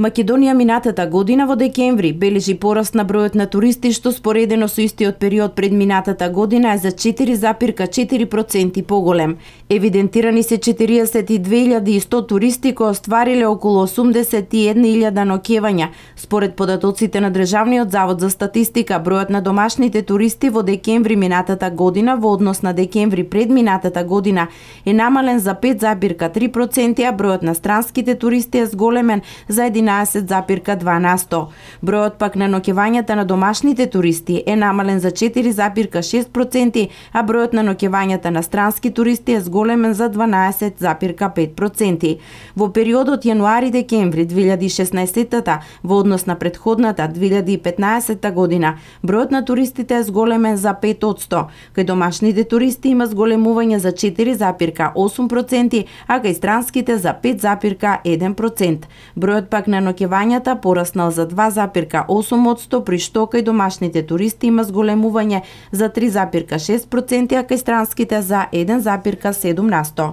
Македонија минатата година во декември бележи пораст на бројот на туристи што споредено со истиот период пред минатата година е за 4,4% поголем. Евидентирани се 42.100 туристи кои оствариле околу 81.000 нокевања. Според податоците на Државниот завод за статистика, бројот на домашните туристи во декември минатата година во однос на декември пред минатата година е намален за 5,3%, а бројот на странските туристи е зголемен за 11 13,12%. Бројот пак на ноќевањата на домашните туристи е намален за 4,6%, а бројот на ноќевањата на странски туристи е зголемен за 12,5%. Во периодот јануари-декември 2016 во однос на предходната 2015 година, бројот на туристите е зголемен за 5%, кај домашните туристи има зголемување за 4,8%, а кај странските за 5,1%. Бројот пак на наноќевањата пораснал за 2,8% при што кај домашните туристи има зголемување за 3,6%, а кај странските за 1,7%.